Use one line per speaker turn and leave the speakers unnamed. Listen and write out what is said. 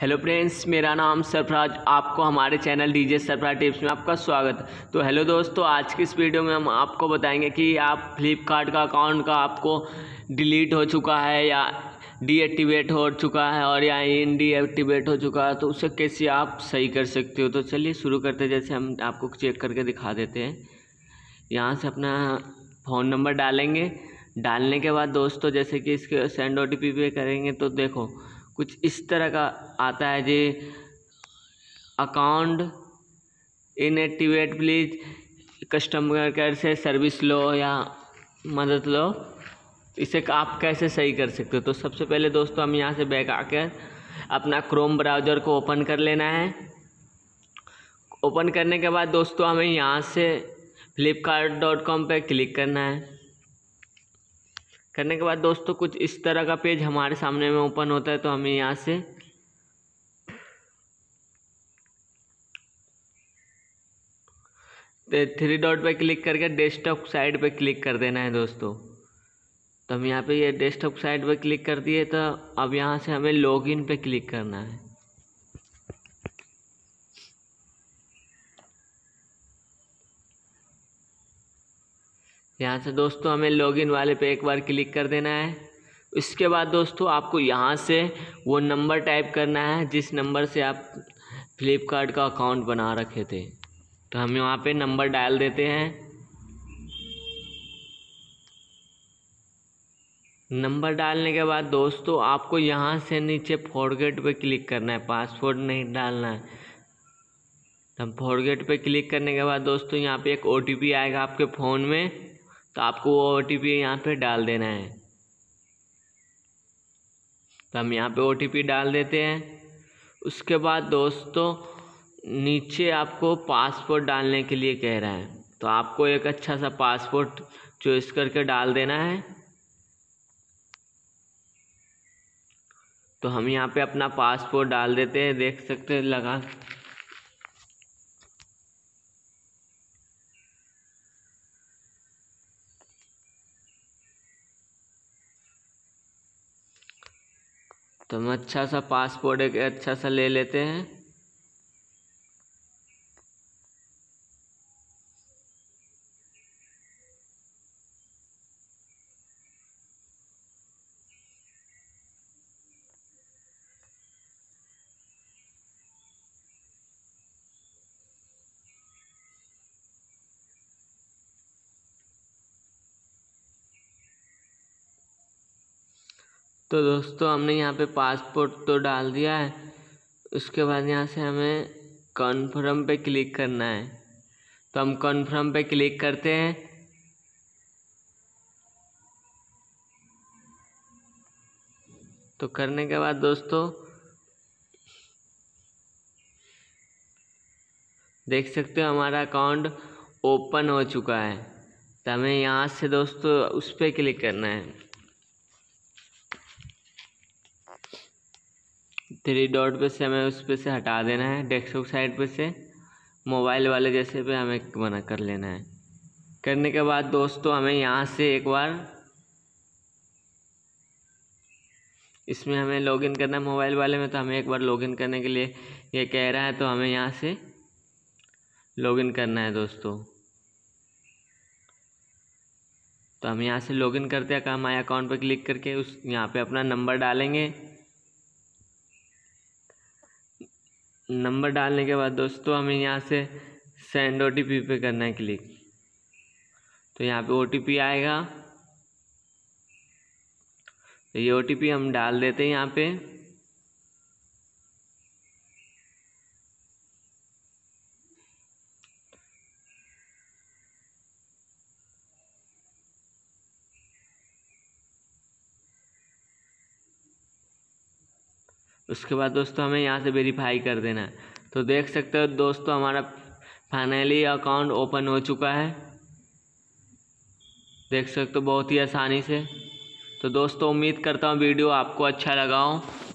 hello friends मेरा नाम सरफराज आपको हमारे चैनल डीजे सरफराज टिप्स में आपका स्वागत तो हेलो दोस्तों आज की इस वीडियो में हम आपको बताएंगे कि आप फ्लिपकार्ट का अकाउंट का आपको डिलीट हो चुका है या डीएक्टिवेट हो चुका है और या इन डीएक्टिवेट हो चुका है तो उसे कैसे आप सही कर सकते हो तो चलिए शुरू करते जैसे हम आपको चेक करके दिखा देते हैं यहाँ से अपना फ़ोन नंबर डालेंगे डालने के बाद दोस्तों जैसे कि इसके सेंड ओ पे करेंगे तो देखो कुछ इस तरह का आता है जी account inactivate please customer care से सर्विस लो या मदद लो इसे आप कैसे सही कर सकते हो तो सबसे पहले दोस्तों हम यहाँ से बैक आकर अपना क्रोम ब्राउज़र को ओपन कर लेना है ओपन करने के बाद दोस्तों हमें यहाँ से फ्लिपकार्ट डॉट कॉम पर क्लिक करना है करने के बाद दोस्तों कुछ इस तरह का पेज हमारे सामने में ओपन होता है तो हमें यहाँ से थ्री डॉट पे क्लिक करके डेस्कटॉप साइड पे क्लिक कर देना है दोस्तों तो हम यहाँ पे ये डेस्कटॉप साइड पे क्लिक कर दिए तो अब यहाँ से हमें लॉगिन पे क्लिक करना है यहाँ से दोस्तों हमें लॉगिन वाले पे एक बार क्लिक कर देना है इसके बाद दोस्तों आपको यहाँ से वो नंबर टाइप करना है जिस नंबर से आप फ्लिपकार्ट का अकाउंट बना रखे थे तो हम यहाँ पे नंबर डाल देते हैं नंबर डालने के बाद दोस्तों आपको यहाँ से नीचे फॉरगेट पे क्लिक करना है पासवर्ड नहीं डालना है हम फॉरगेट पे क्लिक करने के बाद दोस्तों यहाँ पे एक ओ आएगा आपके फ़ोन में तो आपको वो ओ टी पी यहाँ पर डाल देना है तो हम यहाँ पे ओ टी पी डाल देते हैं उसके बाद दोस्तों नीचे आपको पासपोर्ट डालने के लिए कह रहा है तो आपको एक अच्छा सा पासपोर्ट चॉइस करके डाल देना है तो हम यहाँ पे अपना पासपोर्ट डाल देते हैं देख सकते हैं लगा तो हम अच्छा सा पासपोर्ट एक अच्छा सा ले लेते हैं तो दोस्तों हमने यहाँ पे पासपोर्ट तो डाल दिया है उसके बाद यहाँ से हमें कन्फर्म पे क्लिक करना है तो हम कन्फर्म पे क्लिक करते हैं तो करने के बाद दोस्तों देख सकते हो हमारा अकाउंट ओपन हो चुका है तो हमें यहाँ से दोस्तों उस पर क्लिक करना है थ्री डॉट पे से हमें उस पर से हटा देना है डेस्कटॉप साइड पे से मोबाइल वाले जैसे पे हमें बना कर लेना है करने के बाद दोस्तों हमें यहाँ से एक बार इसमें हमें लॉगिन करना है मोबाइल वाले में तो हमें एक बार लॉगिन करने के लिए ये कह रहा है तो हमें यहाँ से लॉगिन करना है दोस्तों तो हम यहाँ से लॉगिन करते हैं माई अकाउंट पर क्लिक करके उस यहाँ पे अपना नंबर डालेंगे नंबर डालने के बाद दोस्तों हमें यहाँ से सेंड ओ टी पी पे करना है क्लिक तो यहाँ पे ओ टी पी आएगा तो ये ओ टी पी हम डाल देते हैं यहाँ पे उसके बाद दोस्तों हमें यहाँ से वेरीफाई कर देना है तो देख सकते हो दोस्तों हमारा फाइनली अकाउंट ओपन हो चुका है देख सकते हो बहुत ही आसानी से तो दोस्तों उम्मीद करता हूँ वीडियो आपको अच्छा लगा हो